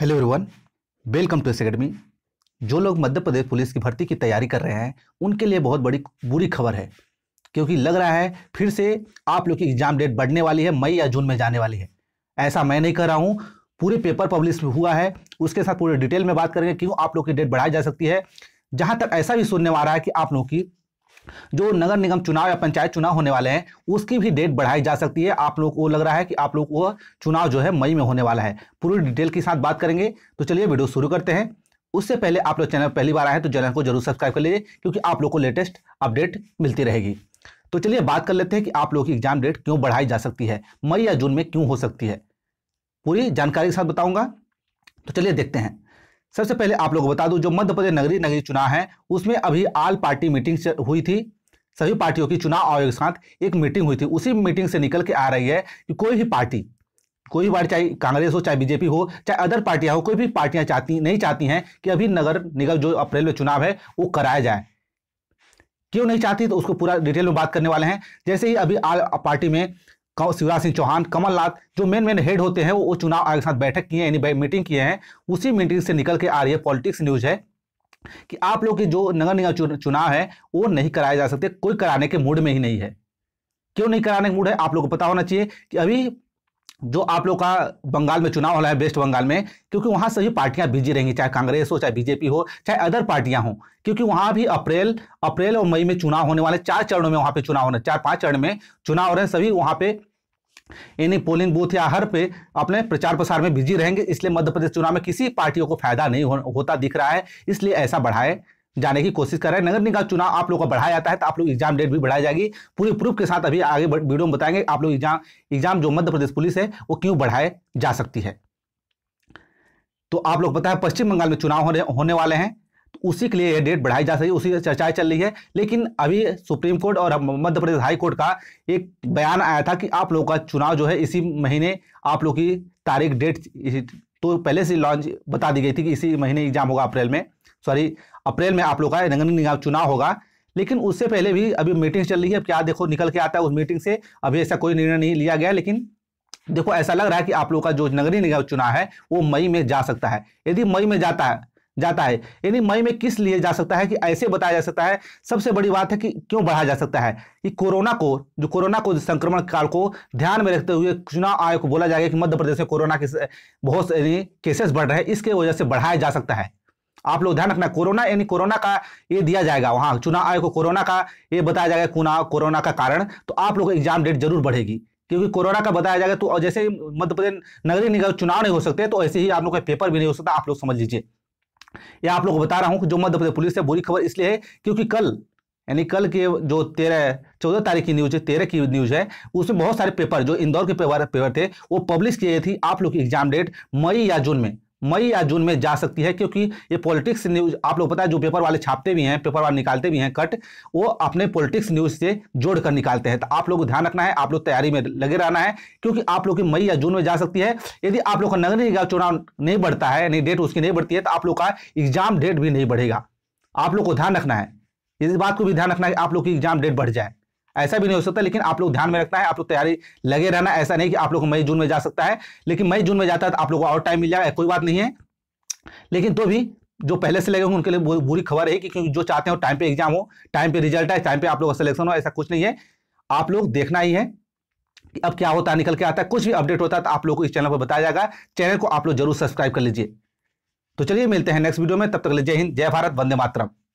hello everyone welcome to S academy जो लोग मध्य प्रदेश police की भर्ती की तैयारी कर रहे हैं उनके लिए बहुत बड़ी बुरी खबर है क्योंकि लग रहा है फिर से आप लोग की एग्जाम डेट बढ़ने वाली है मई या जून में जाने वाली है ऐसा मैं नहीं कर रहा हूँ पूरे पेपर पब्लिश हुआ है उसके साथ पूरे डिटेल में बात करेंगे क्यों आप लोग की डेट बढ़ाई जा सकती है जहाँ तक ऐसा भी सुनने में आ रहा है कि आप लोगों की जो नगर निगम चुनाव या पंचायत चुनाव होने वाले हैं उसकी भी डेट बढ़ाई जा सकती है आप लोग को लग रहा है कि आप लोग वो चुनाव जो है मई में होने वाला है पूरी डिटेल के साथ बात करेंगे तो चलिए वीडियो शुरू करते हैं उससे पहले आप लोग चैनल पहली बार आए हैं तो चैनल को जरूर सब्सक्राइब कर लीजिए क्योंकि आप लोग को लेटेस्ट अपडेट मिलती रहेगी तो चलिए बात कर लेते हैं कि आप लोगों की एग्जाम डेट क्यों बढ़ाई जा सकती है मई या जून में क्यों हो सकती है पूरी जानकारी के साथ बताऊंगा तो चलिए देखते हैं सबसे पहले आप लोग बता दूं जो मध्य प्रदेश नगरी नगरी चुनाव है उसमें अभी आल पार्टी मीटिंग हुई थी सभी पार्टियों की चुनाव आयोग के साथ एक मीटिंग हुई थी उसी मीटिंग से निकल के आ रही है कि कोई भी पार्टी कोई भी पार्टी चाहे कांग्रेस हो चाहे बीजेपी हो चाहे अदर पार्टियां हो कोई भी पार्टियां चाहती नहीं चाहती हैं कि अभी नगर निगम जो अप्रैल में चुनाव है वो कराया जाए क्यों नहीं चाहती तो उसको पूरा डिटेल में बात करने वाले हैं जैसे ही अभी आल पार्टी में शिवराज सिंह चौहान कमलनाथ जो मेन मेन हेड होते हैं वो चुनाव आयोग के साथ बैठक किए हैं यानी मीटिंग किए हैं उसी मीटिंग से निकल के आ रही है पॉलिटिक्स न्यूज है कि आप लोग की जो नगर निगम चुनाव है वो नहीं कराए जा सकते कोई कराने के मूड में ही नहीं है क्यों नहीं कराने के मूड है आप लोग को पता होना चाहिए कि अभी जो आप लोग का बंगाल में चुनाव हो रहा है वेस्ट बंगाल में क्योंकि वहाँ सभी पार्टियाँ बिजी रहेंगी चाहे कांग्रेस हो चाहे बीजेपी हो चाहे अदर पार्टियाँ हों क्योंकि वहाँ भी अप्रैल अप्रैल और मई में चुनाव होने वाले चार चरणों में वहाँ पे चुनाव होने चार पांच चरण में चुनाव हो रहे हैं सभी वहाँ पे यानी पोलिंग बूथ या हर पे अपने प्रचार प्रसार में बिजी रहेंगे इसलिए मध्य प्रदेश चुनाव में किसी पार्टियों को फायदा नहीं होता दिख रहा है इसलिए ऐसा बढ़ाए जाने की कोशिश कर रहे हैं नगर निकाय चुनाव आप लोग का बढ़ाया जाता है तो आप लोग एग्जाम डेट भी बढ़ाई जाएगी पूरी प्रूफ के साथ अभी आगे वीडियो में बताएंगे आप लोग एग्जाम एग्जाम जो मध्य प्रदेश पुलिस है वो क्यों बढ़ाए जा सकती है तो आप लोग बताए पश्चिम बंगाल में चुनाव होने होने वाले हैं तो उसी के लिए यह डेट बढ़ाई जा सकती है उसी से चर्चाएं चल रही है लेकिन अभी सुप्रीम कोर्ट और मध्य प्रदेश हाई कोर्ट का एक बयान आया था कि आप लोगों का चुनाव जो है इसी महीने आप लोग की तारीख डेट तो पहले से लॉन्च बता दी गई थी कि इसी महीने एग्जाम होगा अप्रैल में सॉरी अप्रैल में आप लोग का नगर निगम चुनाव होगा लेकिन उससे पहले भी अभी मीटिंग चल रही है क्या देखो निकल के आता है उस मीटिंग से अभी ऐसा कोई निर्णय नहीं लिया गया लेकिन देखो ऐसा लग रहा है कि आप लोग का जो नगरीय निकाय चुनाव है वो मई में जा सकता है यदि मई में जाता है जाता है यानी मई में किस लिए जा सकता है कि ऐसे बताया जा सकता है सबसे बड़ी बात है कि क्यों बढ़ाया जा सकता है कि कोरोना को जो कोरोना को संक्रमण काल को ध्यान में रखते हुए चुनाव आयोग को बोला जाएगा कि मध्य प्रदेश में कोरोना के बहुत केसेस बढ़ रहे हैं इसके वजह से बढ़ाया जा सकता है आप लोग ध्यान रखना कोरोना यानी कोरोना का ये दिया जाएगा वहाँ चुनाव आयोग को कोरोना का ये बताया जाएगा चुनाव कोरोना का कारण तो आप लोग एग्जाम डेट जरूर बढ़ेगी क्योंकि कोरोना का बताया जाएगा तो जैसे ही मध्य प्रदेश नगरीय चुनाव नहीं हो सकते तो ऐसे ही आप लोग का पेपर भी नहीं हो सकता आप लोग समझ लीजिए यह आप लोग को बता रहा हूँ जो मध्य प्रदेश पुलिस से बुरी खबर इसलिए है क्योंकि कल यानी कल के जो तेरह चौदह तारीख की न्यूज है तेरह की न्यूज है उसमें बहुत सारे पेपर जो इंदौर के पेपर पेपर थे वो पब्लिश किए थी आप लोग की एग्जाम डेट मई या जून में मई या जून में जा सकती है क्योंकि ये पॉलिटिक्स न्यूज आप लोग पता है जो पेपर वाले छापते भी हैं पेपर वाले निकालते भी हैं कट वो अपने पॉलिटिक्स न्यूज से जोड़कर निकालते हैं तो आप लोग ध्यान रखना है आप लोग तैयारी में लगे रहना है क्योंकि आप लोग की मई या जून में जा सकती है यदि आप लोग का नगर निगम चुनाव नहीं बढ़ता है यानी डेट उसकी नहीं बढ़ती है तो आप लोग का एग्जाम डेट भी नहीं बढ़ेगा आप लोग को ध्यान रखना है इस बात को भी ध्यान रखना है आप लोग की एग्जाम डेट बढ़ जाए ऐसा भी नहीं हो सकता लेकिन आप लोग ध्यान में रखना है आप लोग तैयारी लगे रहना ऐसा नहीं कि आप लोग मई जून में जा सकता है लेकिन मई जून में जाता है तो आप लोग को और टाइम मिल जाएगा कोई बात नहीं है लेकिन तो भी जो पहले से लगे होंगे उनके लिए बुरी खबर है कि क्योंकि जो चाहते हैं टाइम पे एग्जाम हो टाइम पे रिजल्ट आए टाइम पे आप लोग का सिलेक्शन हो ऐसा कुछ नहीं है आप लोग देखना ही है कि अब क्या होता है निकल के आता है कुछ भी अपडेट होता है तो आप लोग को इस चैनल पर बताया जाएगा चैनल को आप लोग जरूर सब्सक्राइब कर लीजिए तो चलिए मिलते हैं नेक्स्ट वीडियो में तब तक ले जय हिंद जय भारत वंदे मातरम